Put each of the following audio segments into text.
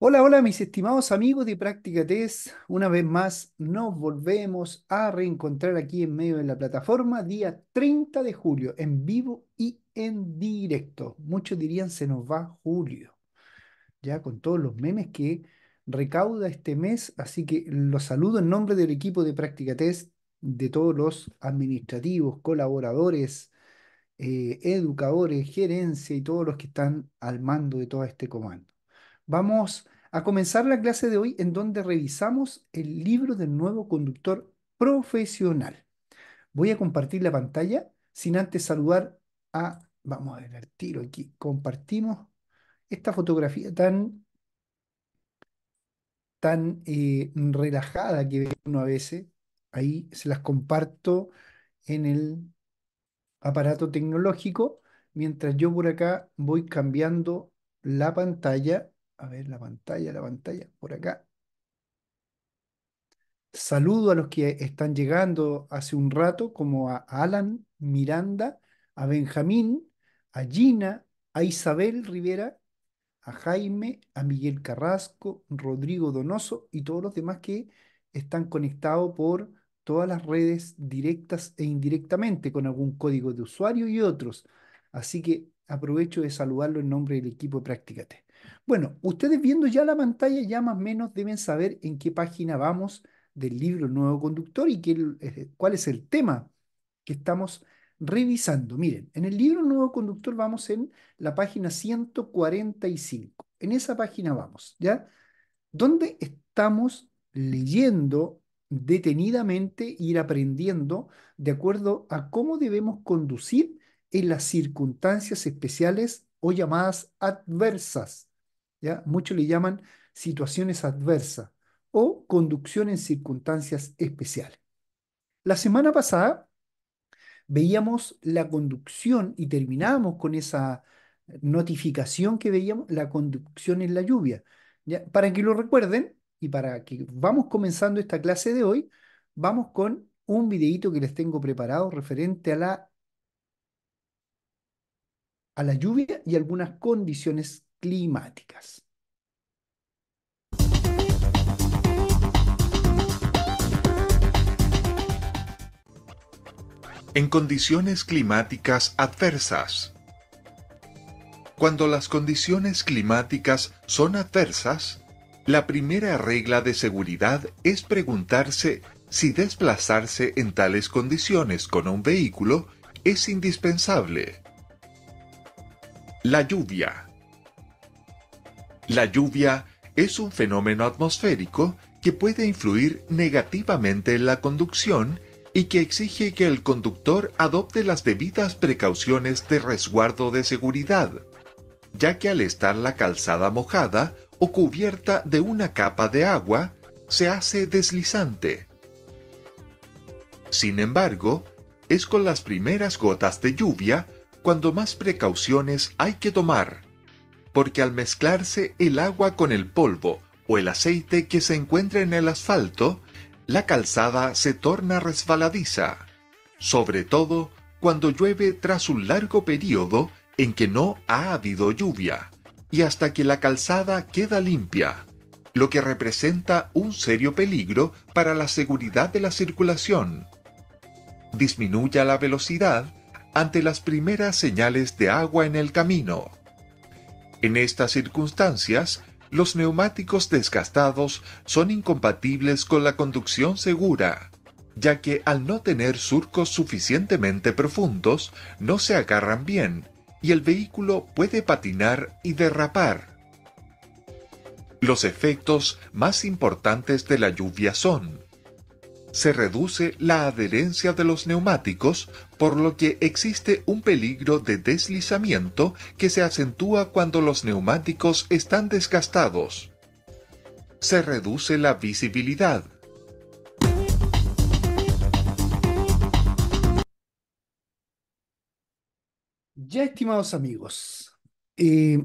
Hola, hola mis estimados amigos de Práctica Test. Una vez más nos volvemos a reencontrar aquí en medio de la plataforma día 30 de julio, en vivo y en directo. Muchos dirían se nos va julio, ya con todos los memes que recauda este mes. Así que los saludo en nombre del equipo de Práctica Test, de todos los administrativos, colaboradores, eh, educadores, gerencia y todos los que están al mando de todo este comando. Vamos a comenzar la clase de hoy en donde revisamos el libro del nuevo conductor profesional. Voy a compartir la pantalla sin antes saludar a, vamos a ver el tiro aquí, compartimos esta fotografía tan, tan eh, relajada que ve uno a veces. Ahí se las comparto en el aparato tecnológico, mientras yo por acá voy cambiando la pantalla a ver, la pantalla, la pantalla, por acá. Saludo a los que están llegando hace un rato, como a Alan Miranda, a Benjamín, a Gina, a Isabel Rivera, a Jaime, a Miguel Carrasco, Rodrigo Donoso y todos los demás que están conectados por todas las redes directas e indirectamente con algún código de usuario y otros. Así que aprovecho de saludarlo en nombre del equipo Prácticate. Bueno, ustedes viendo ya la pantalla ya más o menos deben saber en qué página vamos del libro Nuevo Conductor y qué, eh, cuál es el tema que estamos revisando. Miren, en el libro Nuevo Conductor vamos en la página 145. En esa página vamos, ¿ya? Donde estamos leyendo detenidamente, e ir aprendiendo de acuerdo a cómo debemos conducir en las circunstancias especiales o llamadas adversas. Muchos le llaman situaciones adversas o conducción en circunstancias especiales. La semana pasada veíamos la conducción y terminábamos con esa notificación que veíamos, la conducción en la lluvia. Para que lo recuerden y para que vamos comenzando esta clase de hoy, vamos con un videito que les tengo preparado referente a la, a la lluvia y algunas condiciones climáticas. En condiciones climáticas adversas. Cuando las condiciones climáticas son adversas, la primera regla de seguridad es preguntarse si desplazarse en tales condiciones con un vehículo es indispensable. La lluvia la lluvia es un fenómeno atmosférico que puede influir negativamente en la conducción y que exige que el conductor adopte las debidas precauciones de resguardo de seguridad, ya que al estar la calzada mojada o cubierta de una capa de agua, se hace deslizante. Sin embargo, es con las primeras gotas de lluvia cuando más precauciones hay que tomar porque al mezclarse el agua con el polvo o el aceite que se encuentra en el asfalto, la calzada se torna resbaladiza, sobre todo cuando llueve tras un largo periodo en que no ha habido lluvia, y hasta que la calzada queda limpia, lo que representa un serio peligro para la seguridad de la circulación. Disminuya la velocidad ante las primeras señales de agua en el camino en estas circunstancias, los neumáticos desgastados son incompatibles con la conducción segura, ya que al no tener surcos suficientemente profundos, no se agarran bien y el vehículo puede patinar y derrapar. Los efectos más importantes de la lluvia son se reduce la adherencia de los neumáticos por lo que existe un peligro de deslizamiento que se acentúa cuando los neumáticos están desgastados. Se reduce la visibilidad. Ya, estimados amigos, eh,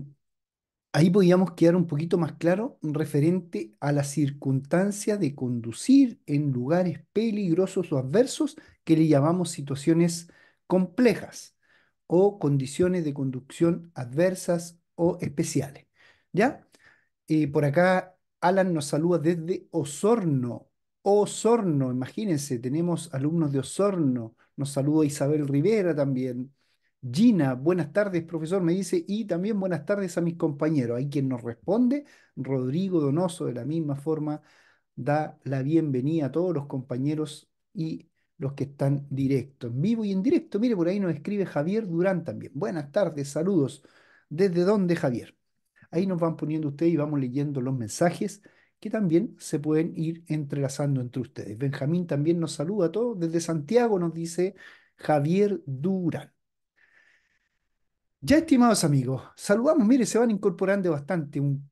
ahí podríamos quedar un poquito más claro referente a la circunstancia de conducir en lugares peligrosos o adversos que le llamamos situaciones complejas o condiciones de conducción adversas o especiales. ¿Ya? Y por acá Alan nos saluda desde Osorno. Osorno, imagínense, tenemos alumnos de Osorno. Nos saluda Isabel Rivera también. Gina, buenas tardes, profesor, me dice, y también buenas tardes a mis compañeros. Hay quien nos responde, Rodrigo Donoso, de la misma forma, da la bienvenida a todos los compañeros y los que están directo, en vivo y en directo. Mire, por ahí nos escribe Javier Durán también. Buenas tardes, saludos. ¿Desde dónde, Javier? Ahí nos van poniendo ustedes y vamos leyendo los mensajes que también se pueden ir entrelazando entre ustedes. Benjamín también nos saluda a todos. Desde Santiago nos dice Javier Durán. Ya, estimados amigos, saludamos. Mire, se van incorporando bastante. Un,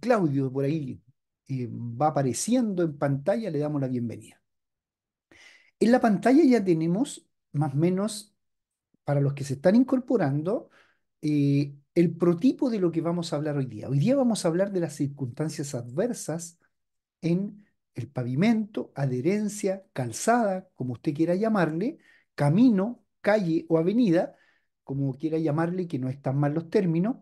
Claudio por ahí eh, va apareciendo en pantalla. Le damos la bienvenida. En la pantalla ya tenemos más o menos, para los que se están incorporando, eh, el protipo de lo que vamos a hablar hoy día. Hoy día vamos a hablar de las circunstancias adversas en el pavimento, adherencia, calzada, como usted quiera llamarle, camino, calle o avenida, como quiera llamarle, que no están mal los términos,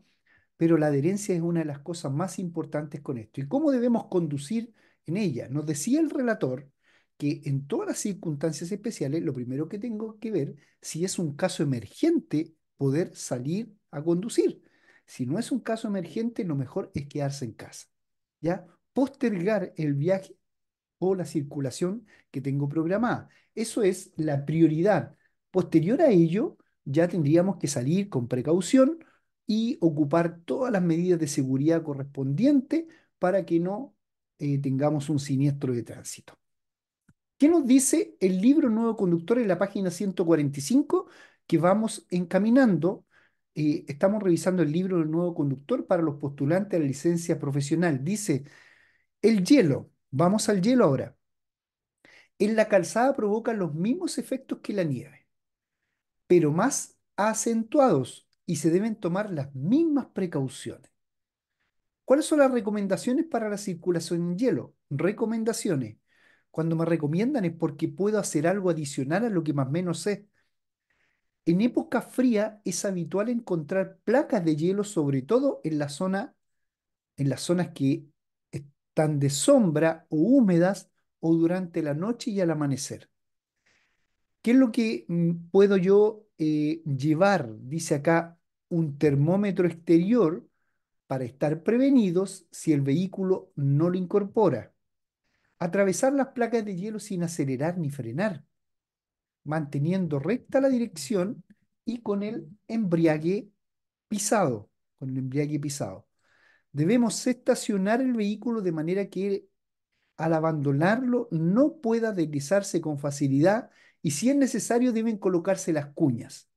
pero la adherencia es una de las cosas más importantes con esto. ¿Y cómo debemos conducir en ella? Nos decía el relator que en todas las circunstancias especiales, lo primero que tengo que ver, si es un caso emergente, poder salir a conducir. Si no es un caso emergente, lo mejor es quedarse en casa. ¿Ya? Postergar el viaje o la circulación que tengo programada. Eso es la prioridad. Posterior a ello, ya tendríamos que salir con precaución y ocupar todas las medidas de seguridad correspondientes para que no eh, tengamos un siniestro de tránsito. ¿Qué nos dice el libro Nuevo Conductor en la página 145? Que vamos encaminando, eh, estamos revisando el libro Nuevo Conductor para los postulantes a la licencia profesional. Dice, el hielo, vamos al hielo ahora. En la calzada provoca los mismos efectos que la nieve, pero más acentuados y se deben tomar las mismas precauciones. ¿Cuáles son las recomendaciones para la circulación en hielo? Recomendaciones cuando me recomiendan es porque puedo hacer algo adicional a lo que más o menos sé. En época fría es habitual encontrar placas de hielo, sobre todo en, la zona, en las zonas que están de sombra o húmedas o durante la noche y al amanecer. ¿Qué es lo que mm, puedo yo eh, llevar? Dice acá un termómetro exterior para estar prevenidos si el vehículo no lo incorpora atravesar las placas de hielo sin acelerar ni frenar, manteniendo recta la dirección y con el embriague pisado, con el embriague pisado. Debemos estacionar el vehículo de manera que al abandonarlo no pueda deslizarse con facilidad y si es necesario deben colocarse las cuñas.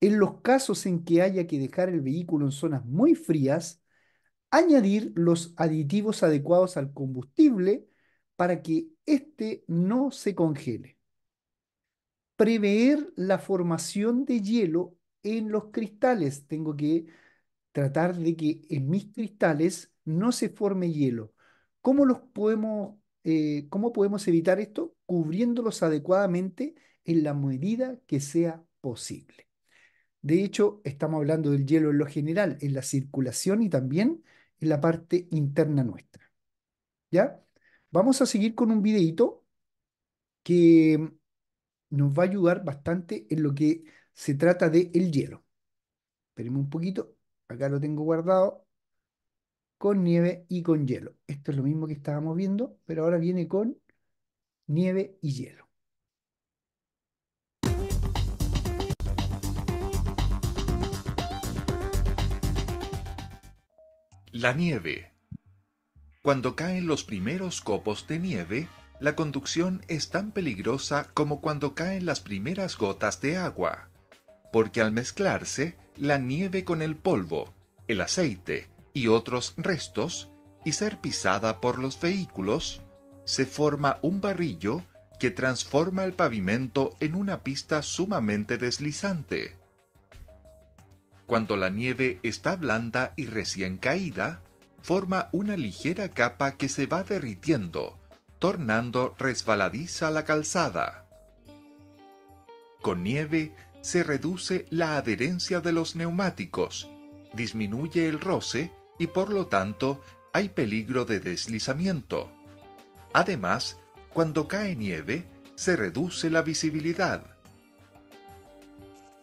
En los casos en que haya que dejar el vehículo en zonas muy frías, añadir los aditivos adecuados al combustible para que éste no se congele. Prever la formación de hielo en los cristales. Tengo que tratar de que en mis cristales no se forme hielo. ¿Cómo, podemos, eh, ¿Cómo podemos evitar esto? Cubriéndolos adecuadamente en la medida que sea posible. De hecho, estamos hablando del hielo en lo general, en la circulación y también en la parte interna nuestra. ¿Ya? Vamos a seguir con un videito que nos va a ayudar bastante en lo que se trata de el hielo. Esperemos un poquito, acá lo tengo guardado con nieve y con hielo. Esto es lo mismo que estábamos viendo, pero ahora viene con nieve y hielo. La nieve cuando caen los primeros copos de nieve, la conducción es tan peligrosa como cuando caen las primeras gotas de agua, porque al mezclarse la nieve con el polvo, el aceite y otros restos, y ser pisada por los vehículos, se forma un barrillo que transforma el pavimento en una pista sumamente deslizante. Cuando la nieve está blanda y recién caída, forma una ligera capa que se va derritiendo, tornando resbaladiza la calzada. Con nieve se reduce la adherencia de los neumáticos, disminuye el roce y por lo tanto hay peligro de deslizamiento. Además, cuando cae nieve, se reduce la visibilidad.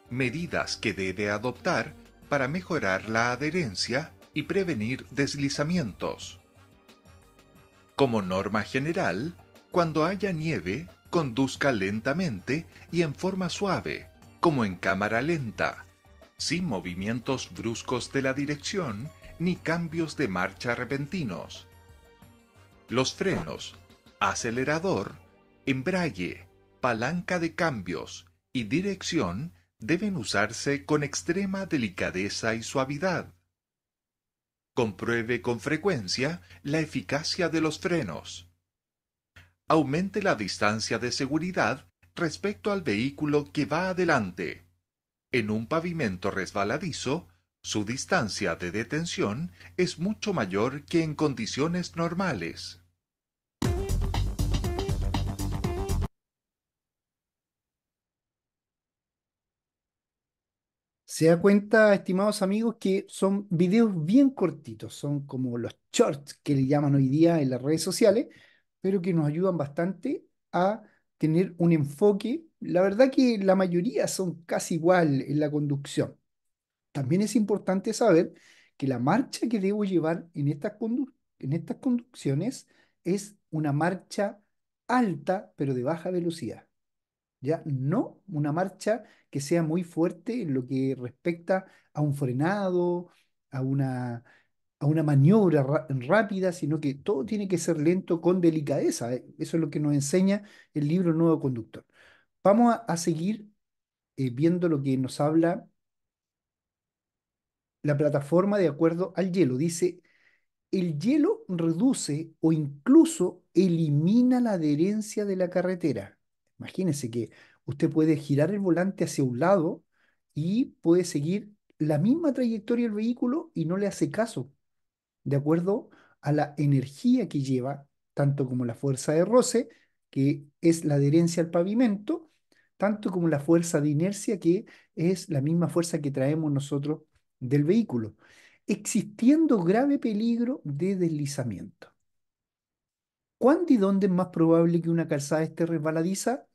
Medidas que debe adoptar para mejorar la adherencia y prevenir deslizamientos. Como norma general, cuando haya nieve, conduzca lentamente y en forma suave, como en cámara lenta, sin movimientos bruscos de la dirección ni cambios de marcha repentinos. Los frenos, acelerador, embrague, palanca de cambios y dirección deben usarse con extrema delicadeza y suavidad Compruebe con frecuencia la eficacia de los frenos. Aumente la distancia de seguridad respecto al vehículo que va adelante. En un pavimento resbaladizo, su distancia de detención es mucho mayor que en condiciones normales. Se da cuenta, estimados amigos, que son videos bien cortitos, son como los shorts que le llaman hoy día en las redes sociales, pero que nos ayudan bastante a tener un enfoque. La verdad que la mayoría son casi igual en la conducción. También es importante saber que la marcha que debo llevar en estas, en estas conducciones es una marcha alta pero de baja velocidad. ¿ya? No una marcha que sea muy fuerte en lo que respecta a un frenado, a una, a una maniobra rápida, sino que todo tiene que ser lento con delicadeza. Eh, eso es lo que nos enseña el libro Nuevo Conductor. Vamos a, seguir eh, viendo lo que nos habla la plataforma de acuerdo al hielo. Dice, el hielo reduce o incluso elimina la adherencia de la carretera Imagínense que usted puede girar el volante hacia un lado y puede seguir la misma trayectoria del vehículo y no le hace caso, de acuerdo a la energía que lleva, tanto como la fuerza de roce, que es la adherencia al pavimento, tanto como la fuerza de inercia, que es la misma fuerza que traemos nosotros del vehículo, existiendo grave peligro de deslizamiento. ¿Cuándo y dónde es más probable que una calzada esté resbaladiza?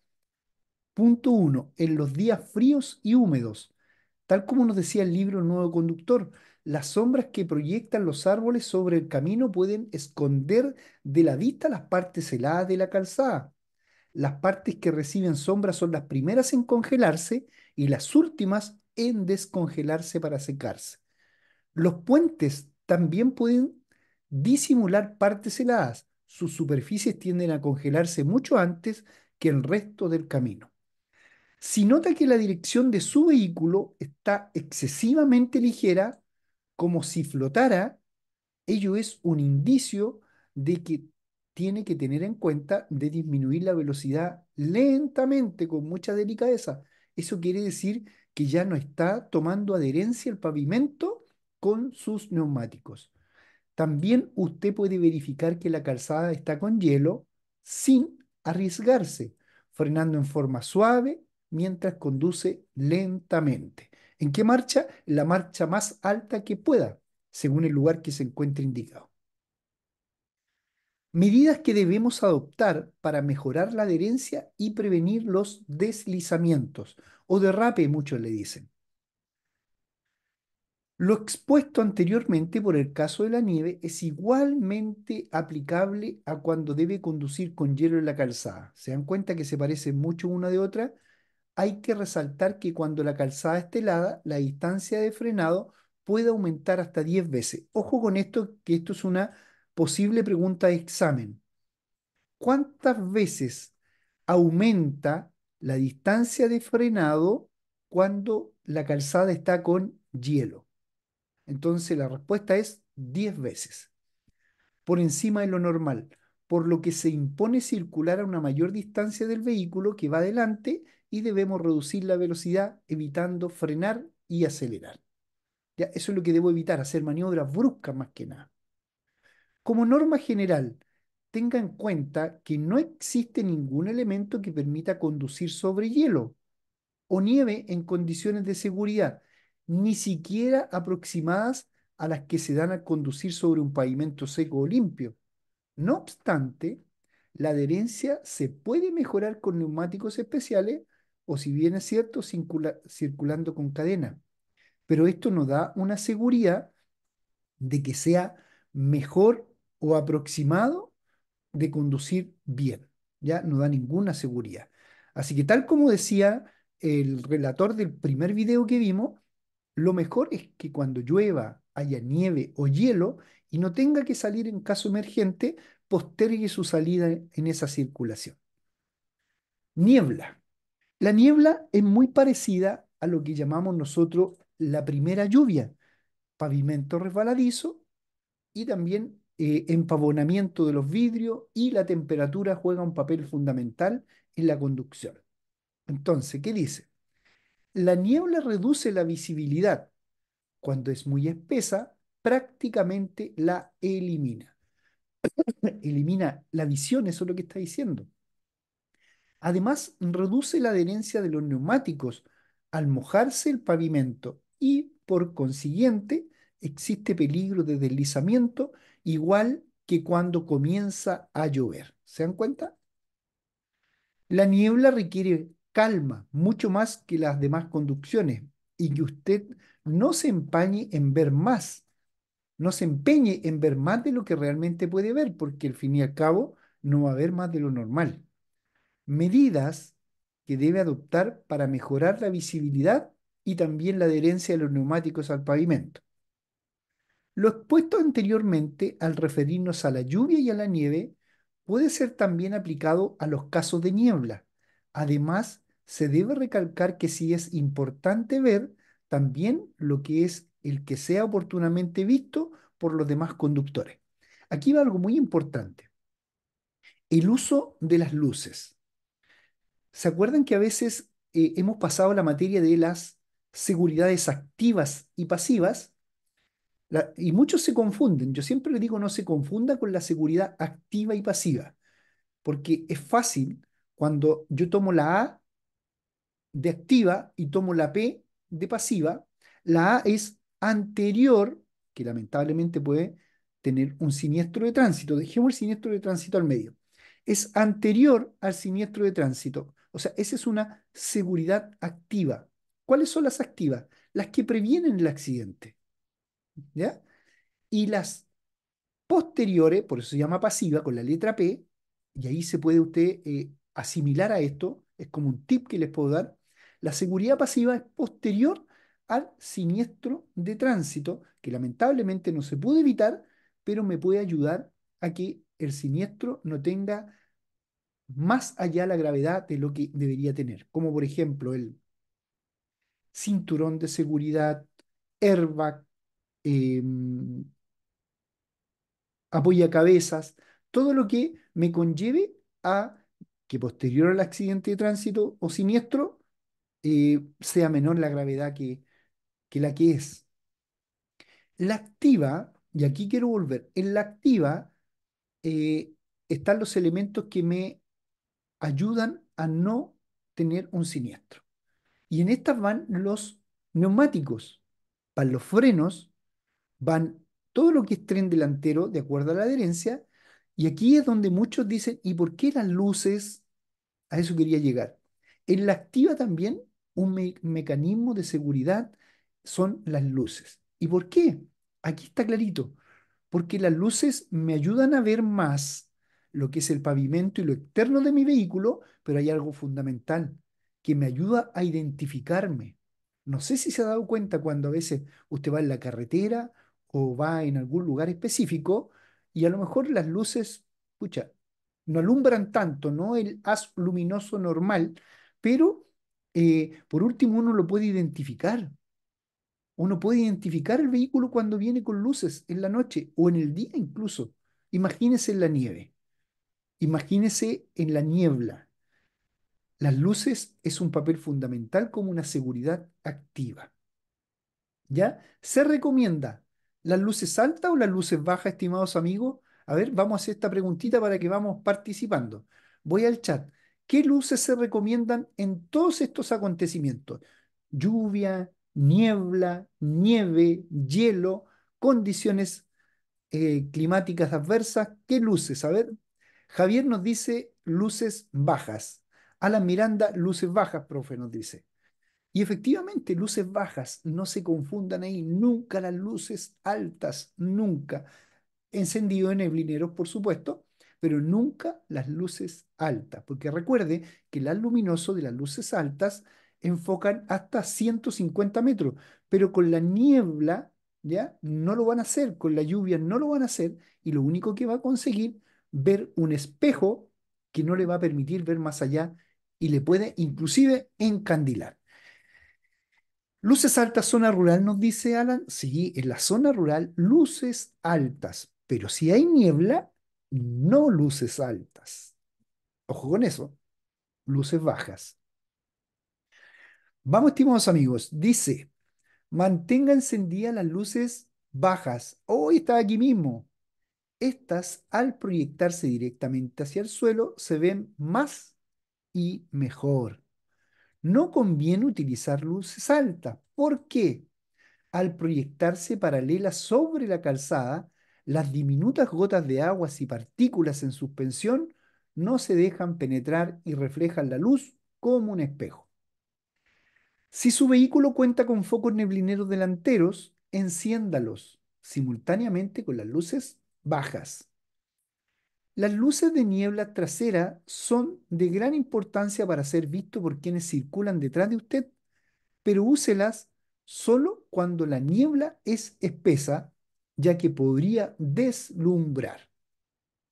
Punto 1. En los días fríos y húmedos. Tal como nos decía el libro Nuevo Conductor, las sombras que proyectan los árboles sobre el camino pueden esconder de la vista las partes heladas de la calzada. Las partes que reciben sombra son las primeras en congelarse y las últimas en descongelarse para secarse. Los puentes también pueden disimular partes heladas sus superficies tienden a congelarse mucho antes que el resto del camino. Si nota que la dirección de su vehículo está excesivamente ligera, como si flotara, ello es un indicio de que tiene que tener en cuenta de disminuir la velocidad lentamente, con mucha delicadeza. Eso quiere decir que ya no está tomando adherencia el pavimento con sus neumáticos. También usted puede verificar que la calzada está con hielo sin arriesgarse, frenando en forma suave mientras conduce lentamente. ¿En qué marcha? la marcha más alta que pueda, según el lugar que se encuentre indicado. Medidas que debemos adoptar para mejorar la adherencia y prevenir los deslizamientos o derrape, muchos le dicen. Lo expuesto anteriormente por el caso de la nieve es igualmente aplicable a cuando debe conducir con hielo en la calzada. ¿Se dan cuenta que se parecen mucho una de otra? Hay que resaltar que cuando la calzada está helada, la distancia de frenado puede aumentar hasta 10 veces. Ojo con esto, que esto es una posible pregunta de examen. ¿Cuántas veces aumenta la distancia de frenado cuando la calzada está con hielo? Entonces la respuesta es 10 veces, por encima de lo normal, por lo que se impone circular a una mayor distancia del vehículo que va adelante y debemos reducir la velocidad evitando frenar y acelerar. eso es lo que debo evitar, hacer maniobras bruscas más que nada. Como norma general, tenga en cuenta que no existe ningún elemento que permita conducir sobre hielo o nieve en condiciones de seguridad ni siquiera aproximadas a las que se dan a conducir sobre un pavimento seco o limpio. No obstante, la adherencia se puede mejorar con neumáticos especiales o, si bien es cierto, circulando con cadena. Pero esto no da una seguridad de que sea mejor o aproximado de conducir bien. Ya no da ninguna seguridad. Así que tal como decía el relator del primer video que vimos, lo mejor es que cuando llueva, haya nieve o hielo y no tenga que salir en caso emergente, postergue su salida en esa circulación. Niebla. La niebla es muy parecida a lo que llamamos nosotros la primera lluvia, pavimento resbaladizo y también eh, de los vidrios y la temperatura juega un papel fundamental en la conducción. Entonces, ¿qué dice? La niebla reduce la visibilidad. Cuando es muy espesa, prácticamente la elimina. elimina la visión, eso es lo que está diciendo. Además, reduce la adherencia de los neumáticos al mojarse el pavimento y, por consiguiente, existe peligro de deslizamiento igual que cuando comienza a llover. ¿Se dan cuenta? La niebla requiere calma, mucho más que las demás conducciones, y que usted no se empañe en ver más, no se empeñe en ver más de lo que realmente puede ver, porque al fin y al cabo no va a haber más de lo normal. Medidas que debe adoptar para mejorar la visibilidad y también la adherencia de los neumáticos al pavimento. Lo expuesto anteriormente al referirnos a la lluvia y a la nieve puede ser también aplicado a los casos de niebla, además se debe recalcar que sí es importante ver también lo que es el que sea oportunamente visto por los demás conductores. Aquí va algo muy importante. El uso de las luces. ¿Se acuerdan que a veces eh, hemos pasado la materia de las seguridades activas y pasivas? y muchos se confunden. Yo siempre le digo no se confunda con la seguridad activa y pasiva, porque es fácil cuando yo tomo la A de activa y tomo la P de pasiva, la A es anterior, que lamentablemente puede tener un siniestro de tránsito. Dejemos el siniestro de tránsito al medio. Es anterior al siniestro de tránsito. O sea, esa es una seguridad activa. ¿Cuáles son las activas? Las que previenen el accidente. ¿Ya? Y las posteriores, por eso se llama pasiva, con la letra P, y ahí se puede usted eh, asimilar a esto, es como un tip que les puedo dar, la seguridad pasiva es posterior al siniestro de tránsito, que lamentablemente no se pudo evitar, pero me puede ayudar a que el siniestro no tenga más allá la gravedad de lo que debería tener, como por ejemplo el cinturón de seguridad, airbag, apoya em, apoyacabezas, todo lo que me conlleve a que posterior al accidente de tránsito o siniestro sea menor la gravedad que, la que es. La activa, y aquí quiero volver, en la activa eh, están los elementos que me ayudan a no tener un siniestro. Y en estas van los neumáticos, van los frenos, van todo lo que es tren delantero de acuerdo a la adherencia. Y aquí es donde muchos dicen, ¿y por qué las luces? A eso quería llegar. En la activa también un mecanismo de seguridad son las luces. ¿Y por qué? Aquí está clarito. Porque las luces me ayudan a ver más lo que es el pavimento y lo externo de mi vehículo, pero hay algo fundamental que me ayuda a identificarme. No sé si se ha dado cuenta cuando a veces usted va en la carretera o va en algún lugar específico y a lo mejor las luces, escucha, no alumbran tanto, no el haz luminoso normal, pero eh, por último uno lo puede identificar. Uno puede identificar el vehículo cuando viene con luces en la noche o en el día incluso. Imagínese en la nieve. Imagínese en la niebla. Las luces es un papel fundamental como una seguridad activa. ¿Ya? Se recomienda las luces altas o las luces bajas, estimados amigos. A ver, vamos a hacer esta preguntita para que vamos participando. Voy al chat. ¿Qué luces se recomiendan en todos estos acontecimientos? Lluvia, niebla, nieve, hielo, condiciones eh, climáticas adversas. ¿Qué luces? A ver, Javier nos dice luces bajas. Alan Miranda, luces bajas, profe, nos dice. Y efectivamente, luces bajas, no se confundan ahí, nunca las luces altas, nunca. Encendido en neblineros, por supuesto, pero nunca las luces altas, porque recuerde que el luminoso de las luces altas enfocan hasta 150 metros, pero con la niebla, ¿ya? No lo van a hacer, con la lluvia no lo van a hacer, y lo único que va a conseguir ver un espejo que no le va a permitir ver más allá y le puede inclusive encandilar. Luces altas, zona rural, nos dice Alan. Sí, en la zona rural, luces altas, pero si hay niebla, no luces altas. Ojo con eso, luces bajas. Vamos, estimados amigos, dice, mantenga encendidas las luces bajas. Hoy está aquí mismo. Estas, al proyectarse directamente hacia el suelo, se ven más y mejor. No conviene utilizar luces altas. ¿Por qué? Al proyectarse paralelas sobre la calzada, las diminutas gotas de aguas y partículas en suspensión no se dejan penetrar y reflejan la luz como un espejo. Si su vehículo cuenta con focos neblineros delanteros, enciéndalos simultáneamente con las luces bajas. Las luces de niebla trasera son de gran importancia para ser visto por quienes circulan detrás de usted, pero úselas solo cuando la niebla es espesa ya que podría deslumbrar.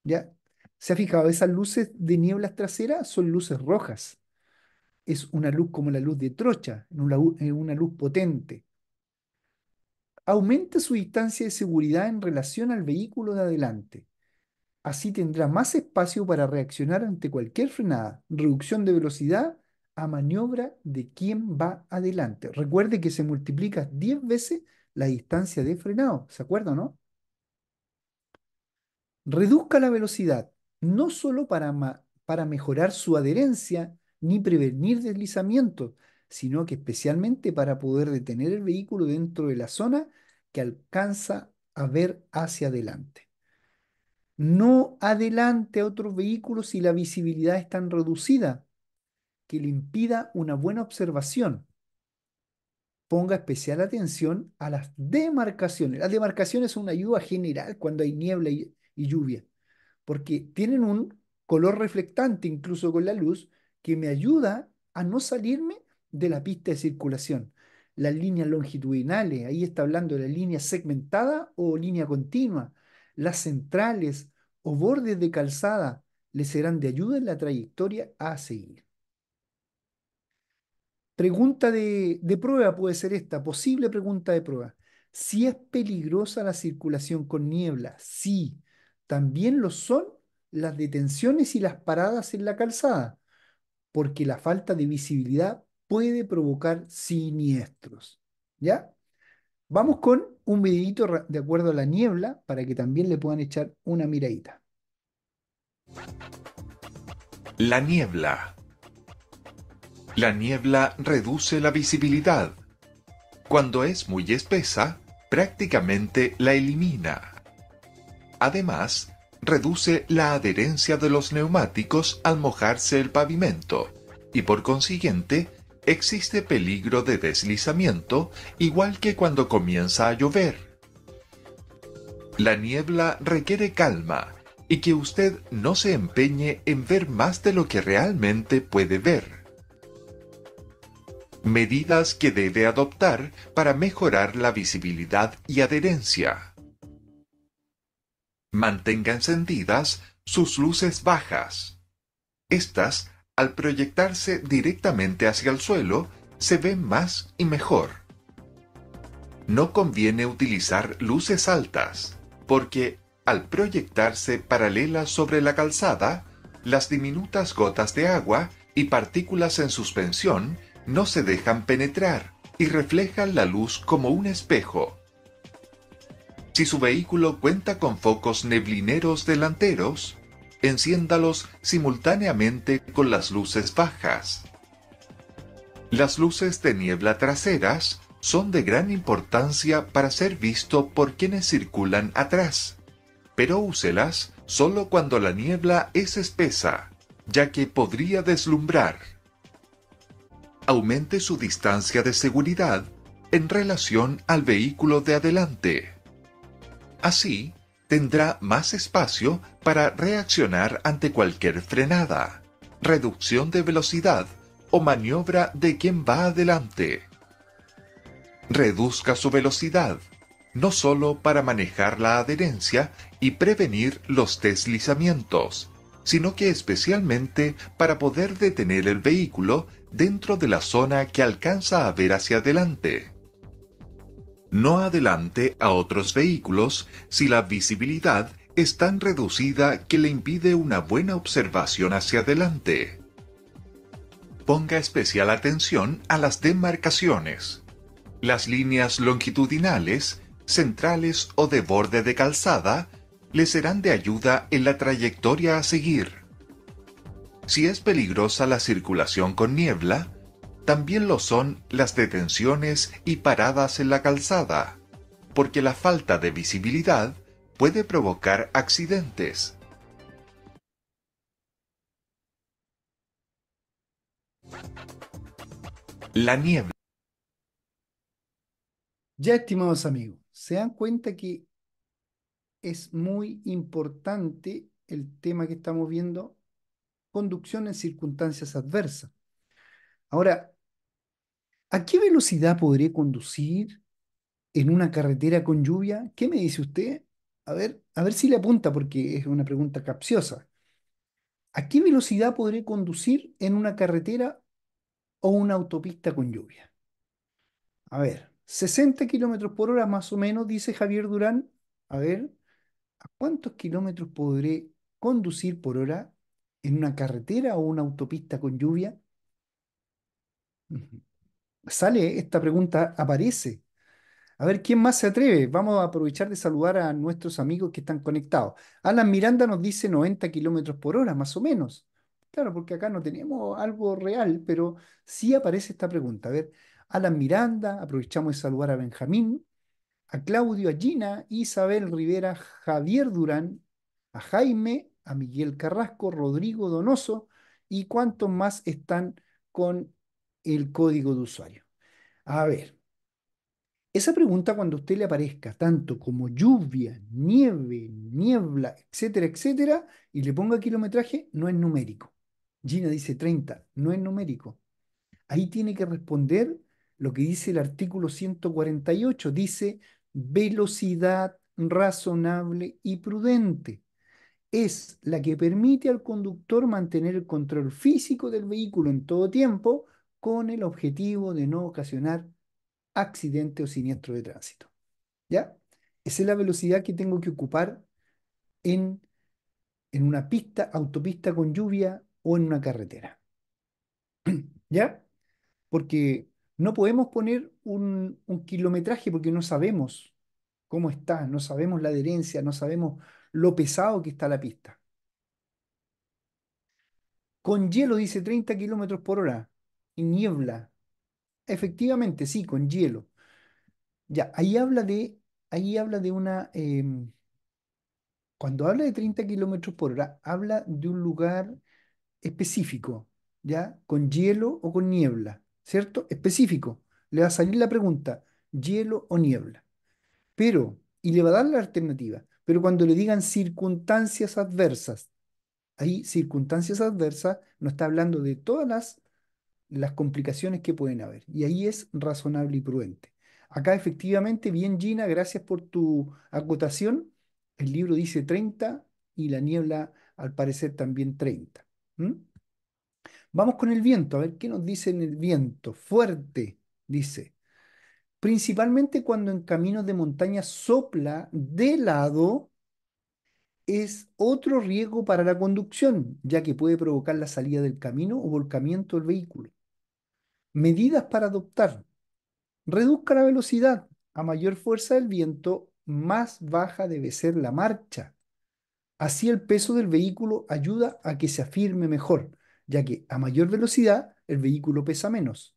¿Ya? ¿Se ha fijado? Esas luces de nieblas traseras son luces rojas. Es una luz como la luz de trocha, una, una luz potente. Aumenta su distancia de seguridad en relación al vehículo de adelante. Así tendrá más espacio para reaccionar ante cualquier frenada, reducción de velocidad a maniobra de quien va adelante. Recuerde que se multiplica 10 veces la distancia de frenado, ¿se acuerda, no? Reduzca la velocidad, no solo para, para mejorar su adherencia ni prevenir deslizamientos, sino que especialmente para poder detener el vehículo dentro de la zona que alcanza a ver hacia adelante. No adelante a otros vehículos si la visibilidad es tan reducida que le impida una buena observación ponga especial atención a las demarcaciones. Las demarcaciones son una ayuda general cuando hay niebla y, lluvia, porque tienen un color reflectante incluso con la luz que me ayuda a no salirme de la pista de circulación. Las líneas longitudinales, ahí está hablando de la línea segmentada o línea continua. Las centrales o bordes de calzada le serán de ayuda en la trayectoria a seguir. Pregunta de, prueba puede ser esta, posible pregunta de prueba. Si es peligrosa la circulación con niebla, sí. También lo son las detenciones y las paradas en la calzada, porque la falta de visibilidad puede provocar siniestros. ¿Ya? Vamos con un videito de acuerdo a la niebla para que también le puedan echar una miradita. La niebla la niebla reduce la visibilidad. Cuando es muy espesa, prácticamente la elimina. Además, reduce la adherencia de los neumáticos al mojarse el pavimento y por consiguiente existe peligro de deslizamiento igual que cuando comienza a llover. La niebla requiere calma y que usted no se empeñe en ver más de lo que realmente puede ver medidas que debe adoptar para mejorar la visibilidad y adherencia. Mantenga encendidas sus luces bajas. Estas, al proyectarse directamente hacia el suelo, se ven más y mejor. No conviene utilizar luces altas, porque al proyectarse paralelas sobre la calzada, las diminutas gotas de agua y partículas en suspensión no se dejan penetrar y reflejan la luz como un espejo. Si su vehículo cuenta con focos neblineros delanteros, enciéndalos simultáneamente con las luces bajas. Las luces de niebla traseras son de gran importancia para ser visto por quienes circulan atrás, pero úselas solo cuando la niebla es espesa, ya que podría deslumbrar aumente su distancia de seguridad en relación al vehículo de adelante. Así, tendrá más espacio para reaccionar ante cualquier frenada, reducción de velocidad o maniobra de quien va adelante. Reduzca su velocidad, no solo para manejar la adherencia y prevenir los deslizamientos, sino que especialmente para poder detener el vehículo dentro de la zona que alcanza a ver hacia adelante. No adelante a otros vehículos si la visibilidad es tan reducida que le impide una buena observación hacia adelante. Ponga especial atención a las demarcaciones. Las líneas longitudinales, centrales o de borde de calzada le serán de ayuda en la trayectoria a seguir. Si es peligrosa la circulación con niebla, también lo son las detenciones y paradas en la calzada, porque la falta de visibilidad puede provocar accidentes. La niebla. Ya, estimados amigos, se dan cuenta que es muy importante el tema que estamos viendo conducción en circunstancias adversas. Ahora, ¿a qué velocidad podré conducir en una carretera con lluvia? ¿Qué me dice usted? A ver, a ver si le apunta porque es una pregunta capciosa. ¿A qué velocidad podré conducir en una carretera o una autopista con lluvia? A ver, 60 kilómetros por hora más o menos, dice Javier Durán. A ver, ¿a cuántos kilómetros podré conducir por hora en una carretera o una autopista con lluvia? Sale esta pregunta, aparece. A ver, ¿quién más se atreve? Vamos a aprovechar de saludar a nuestros amigos que están conectados. Alan Miranda nos dice 90 kilómetros por hora, más o menos. Claro, porque acá no tenemos algo real, pero sí aparece esta pregunta. A ver, Alan Miranda, aprovechamos de saludar a Benjamín, a Claudio, a Gina, Isabel Rivera, Javier Durán, a Jaime a Miguel Carrasco, Rodrigo Donoso y cuántos más están con el código de usuario. A ver, esa pregunta cuando a usted le aparezca tanto como lluvia, nieve, niebla, etcétera, etcétera, y le ponga kilometraje, no es numérico. Gina dice 30, no es numérico. Ahí tiene que responder lo que dice el artículo 148, dice velocidad razonable y prudente es la que permite al conductor mantener el control físico del vehículo en todo tiempo con el objetivo de no ocasionar accidente o siniestro de tránsito. ¿Ya? Esa es la velocidad que tengo que ocupar en, una pista, autopista con lluvia o en una carretera. ¿Ya? Porque no podemos poner un, un kilometraje porque no sabemos cómo está, no sabemos la adherencia, no sabemos lo pesado que está la pista. Con hielo dice 30 kilómetros por hora y niebla. Efectivamente, sí, con hielo. Ya, ahí habla de, ahí habla de una. Em, cuando habla de 30 kilómetros por hora, habla de un lugar específico, ¿ya? Con hielo o con niebla, ¿cierto? Específico. Le va a salir la pregunta, hielo o niebla. Pero, y le va a dar la alternativa. Pero cuando le digan circunstancias adversas, ahí circunstancias adversas no está hablando de todas las, complicaciones que pueden haber. Y ahí es razonable y prudente. Acá efectivamente, bien Gina, gracias por tu acotación. El libro dice 30 y la niebla al parecer también 30. ¿Mm? Vamos con el viento, a ver qué nos dice en el viento. Fuerte, dice principalmente cuando en caminos de montaña sopla de lado, es otro riesgo para la conducción, ya que puede provocar la salida del camino o volcamiento del vehículo. Medidas para adoptar. Reduzca la velocidad. A mayor fuerza del viento, más baja debe ser la marcha. Así el peso del vehículo ayuda a que se afirme mejor, ya que a mayor velocidad el vehículo pesa menos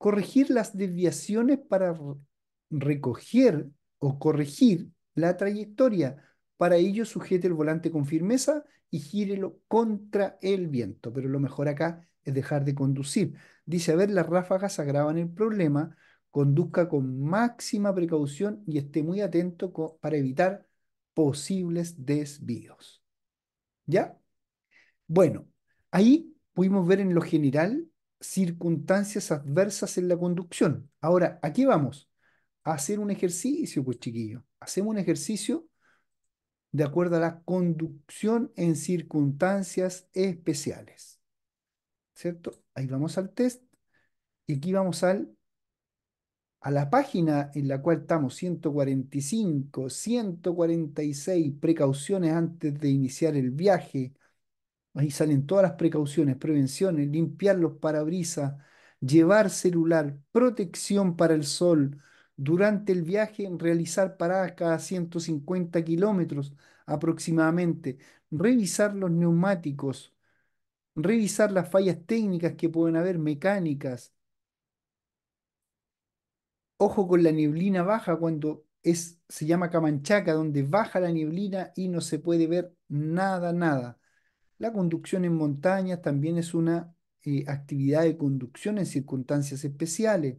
corregir las desviaciones para recoger o corregir la trayectoria. Para ello, sujete el volante con firmeza y gírelo contra el viento. Pero lo mejor acá es dejar de conducir. Dice, a ver, las ráfagas agravan el problema, conduzca con máxima precaución y esté muy atento para evitar posibles desvíos. ¿Ya? Bueno, ahí pudimos ver en lo general circunstancias adversas en la conducción. Ahora, aquí vamos a hacer un ejercicio, pues chiquillo. Hacemos un ejercicio de acuerdo a la conducción en circunstancias especiales. ¿Cierto? Ahí vamos al test y aquí vamos al, a la página en la cual estamos, 145, 146, precauciones antes de iniciar el viaje, Ahí salen todas las precauciones, prevenciones, limpiar los parabrisas, llevar celular, protección para el sol. Durante el viaje, realizar paradas cada 150 kilómetros aproximadamente. Revisar los neumáticos. Revisar las fallas técnicas que pueden haber, mecánicas. Ojo con la neblina baja cuando es, se llama Camanchaca, donde baja la neblina y no se puede ver nada, nada. La conducción en montañas también es una eh, actividad de conducción en circunstancias especiales.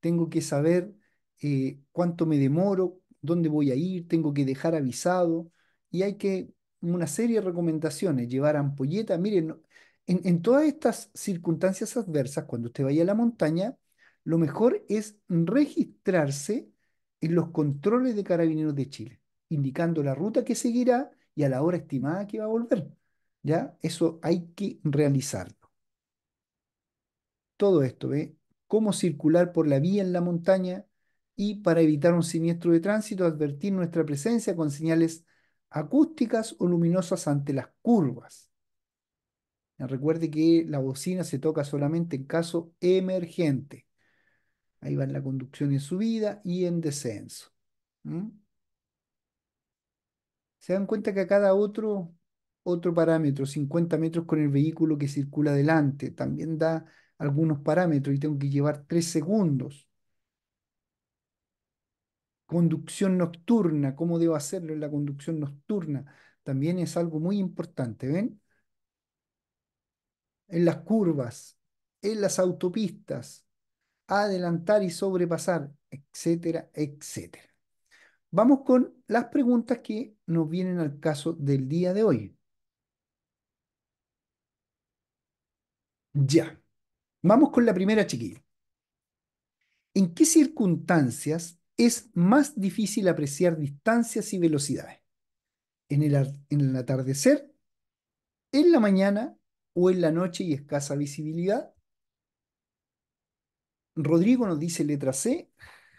Tengo que saber eh, cuánto me demoro, dónde voy a ir, tengo que dejar avisado y hay que una serie de recomendaciones, llevar ampolleta. Miren, en todas estas circunstancias adversas, cuando usted vaya a la montaña, lo mejor es registrarse en los controles de carabineros de Chile, indicando la ruta que seguirá y a la hora estimada que va a volver. ¿Ya? Eso hay que realizarlo. Todo esto, ¿ve? Cómo circular por la vía en la montaña y para evitar un siniestro de tránsito, advertir nuestra presencia con señales acústicas o luminosas ante las curvas. Recuerde que la bocina se toca solamente en caso emergente. Ahí va la conducción en subida y en descenso. ¿Se dan cuenta que a cada otro otro parámetro, 50 metros con el vehículo que circula adelante, también da algunos parámetros y tengo que llevar 3 segundos. Conducción nocturna, ¿cómo debo hacerlo en la conducción nocturna? También es algo muy importante, ¿ven? En las curvas, en las autopistas, adelantar y sobrepasar, etcétera, etcétera. Vamos con las preguntas que nos vienen al caso del día de hoy. Ya. Vamos con la primera, chiquilla. ¿En qué circunstancias es más difícil apreciar distancias y velocidades? ¿En el, atardecer? ¿En la mañana? ¿O en la noche y escasa visibilidad? Rodrigo nos dice letra C,